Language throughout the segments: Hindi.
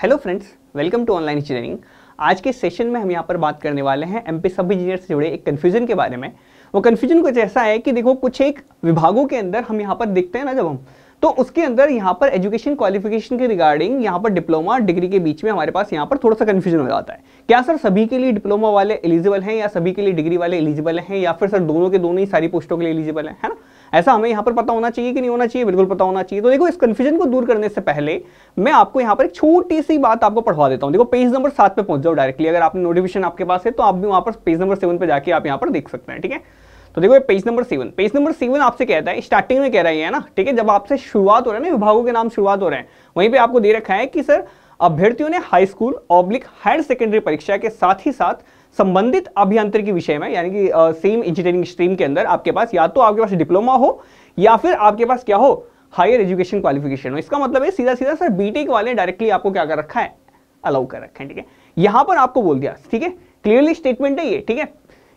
hello friends welcome to online engineering आज के सेशन में हम यहाँ पर बात करने वाले हैं एम पी सब इंजीनियर से जुड़े एक कन्फ्यूजन के बारे में वो कन्फ्यूजन कुछ ऐसा है कि देखो कुछ एक विभागों के अंदर हम यहाँ पर देखते हैं ना जब हम तो उसके अंदर यहाँ पर एजुकेशन क्वालिफिकेशन के रिगार्डिंग यहाँ पर डिप्लोमा डिग्री के बीच में हमारे पास यहाँ पर थोड़ा सा कन्फ्यूजन हो जाता है क्या सर सभी के लिए डिप्लोमा वाले एलिजिबल हैं या सभी के लिए डिग्री वाले एलिजिबल हैं या फिर सर दोनों के दोनों ही सारी पोस्टों के लिए एलिजिबल हैं है ना ऐसा हमें यहाँ पर पता होना चाहिए कि नहीं होना चाहिए बिल्कुल पता होना चाहिए तो देखो इस कंफ्यूजन को दूर करने से पहले मैं आपको यहाँ पर एक छोटी सी बात आपको पढ़वा देता हूँ देखो पेज नंबर सात पे पहुंच जाओ डायरेक्टली अगर आपने नोटिफिकेशन आपके पास है तो आप भी वहां पर पेज नंबर सेवन पर जाकर आप यहाँ पर देख सकते हैं ठीक है तो देखो page number seven page number seven आपसे कहता है स्टार्टिंग में कह रहा है ना ठीक है जब आपसे शुरुआत हो रहा है ना विभागों के नाम शुरुआत हो रहे हैं वहीं पर आपको दे रखा है कि सर अभ्यर्थियों ने high school oblique higher secondary परीक्षा के साथ ही साथ संबंधित अभियांत्रिकी विषय में यानी कि सेम इंजीनियरिंग स्ट्रीम के अंदर आपके पास या तो आपके पास डिप्लोमा हो या फिर आपके पास क्या हो हायर एजुकेशन क्वालिफिकेशन हो इसका मतलब है सीधा सीधा सर बीटेक वाले डायरेक्टली आपको क्या कर रखा है अलाउ कर रखा है ठीक है यहां पर आपको बोल दिया ठीक है क्लियरली स्टेटमेंट है ये ठीक है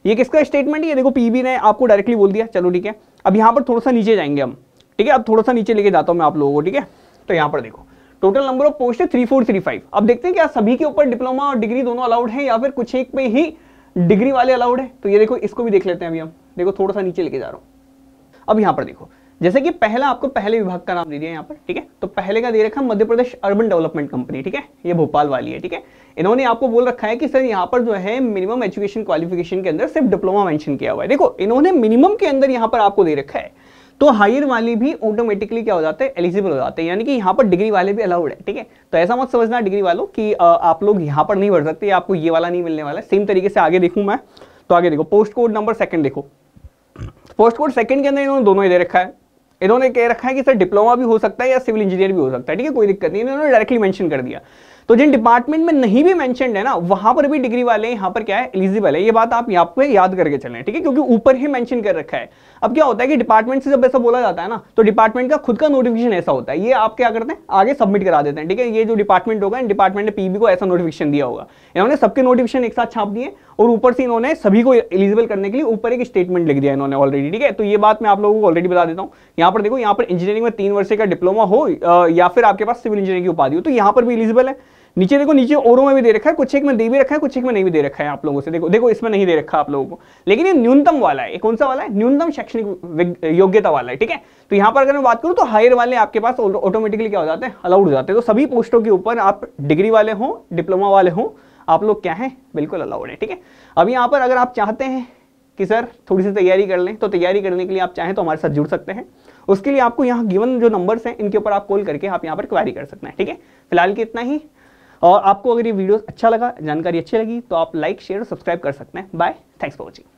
ये किसका स्टेटमेंट है ये देखो पीबी ने आपको डायरेक्टली बोल दिया चलो ठीक है अब यहां पर थोड़ा सा नीचे जाएंगे हम ठीक है अब थोड़ा सा नीचे लेके जाता हूं मैं आप लोगों को ठीक है तो यहां पर देखो टोटल नंबर ऑफ पोस्ट है थ्री फोर थ्री फाइव अब देखते हैं क्या सभी के ऊपर डिप्लोमा और डिग्री दोनों अलाउड है या फिर कुछ एक पे ही डिग्री वाले अलाउड है तो ये देखो इसको भी देख लेते हैं अभी हम देखो थोड़ा सा नीचे लेके जा रहा हूं अब यहाँ पर देखो जैसे कि पहला आपको पहले विभाग का नाम दे दिया यहाँ पर ठीक है तो पहले का दे रखा Madhya Pradesh urban development company ठीक है ये भोपाल वाली है ठीक है इन्होंने आपको बोल रखा है कि सर यहाँ पर जो है मिनिमम एजुकेशन क्वालिफिकेशन के अंदर सिर्फ डिप्लोमा मेंशन किया हुआ है देखो इन्होंने मिनिमम के अंदर यहाँ पर आपको दे रखा है तो हायर वाले भी ऑटोमेटिकली क्या हो जाते हैं एलिजिबल हो जाते हैं यानी कि यहाँ पर डिग्री वाले भी अलाउड है ठीक है तो ऐसा मत समझना डिग्री वालों कि आप लोग यहाँ पर नहीं भर सकते आपको ये वाला नहीं मिलने वाला सेम तरीके से आगे देखूँ मैं तो आगे देखो पोस्ट कोड नंबर सेकंड देखो पोस्ट कोड सेकंड के अंदर इन्होंने दोनों ही दे रखा है इन्होंने कह रखा है कि सर डिप्लोमा भी हो सकता है या सिविल इंजीनियर भी हो सकता है ठीक है कोई दिक्कत नहीं इन्होंने डायरेक्टली मेंशन कर दिया तो जिन डिपार्टमेंट में नहीं भी मैंशन है ना वहां पर भी डिग्री वाले यहाँ पर क्या है एलिजिबल है ये बात आप यहाँ पे याद करके चले ठीक है क्योंकि ऊपर ही मैंशन कर रखा है अब क्या होता है कि डिपार्टमेंट से जब ऐसा बोला जाता है ना तो डिपार्टमेंट का खुद का नोटिफिकेशन ऐसा होता है ये आप क्या करते हैं आगे सबमिट करा देते हैं ठीक है ये जो डिपार्टमेंट होगा डिपार्टमेंट ने पीबी को ऐसा नोटिफिकेशन दिया होगा इन्होंने सबके नोटिफिकेशन एक साथ छाप दिए और ऊपर से इन्होंने सभी को एलिजिबल करने के लिए ऊपर एक स्टेटमेंट लिख दिया इन्होंने ऑलरेडी ठीक है तो ये बात मैं आप लोगों को ऑलरेडी बता देता हूँ यहाँ पर देखो यहाँ पर इंजीनियरिंग में तीन वर्ष का डिप्लोमा हो या फिर आपके पास सिविल इंजीनियरिंग की उपाधि हो तो यहाँ पर भी इलिजिबल है नीचे देखो नीचे औरों में भी दे रखा है कुछ एक में दे भी रखा है कुछ एक में नहीं भी दे रखा है आप लोगों से देखो देखो इसमें नहीं दे रखा आप लोगों को लेकिन ये न्यूनतम वाला है कौन सा वाला है न्यूनतम शैक्षणिक योग्यता वाला है ठीक है तो यहाँ पर अगर मैं बात करूँ तो हायर वाले आपके पास ऑटोमेटिकली क्या हो जाते हैं अलाउड हो जाते हैं तो सभी पोस्टों के ऊपर आप डिग्री वाले हों डिप्लोमा वाले हों आप लोग क्या हैं बिल्कुल अलाउड है ठीक है अब यहाँ पर अगर आप चाहते हैं कि सर थोड़ी सी तैयारी कर लें तो तैयारी करने के लिए आप चाहें तो हमारे साथ जुड़ सकते हैं उसके लिए आपको यहाँ गिवन जो नंबर्स हैं इनके ऊपर आप कॉल करके आप यहाँ पर क्वारी कर सकते हैं ठीक है फिलहाल के इतना ही और आपको अगर ये वीडियो अच्छा लगा जानकारी अच्छी लगी तो आप लाइक शेयर और सब्सक्राइब कर सकते हैं बाय थैंक्स फॉर वॉचिंग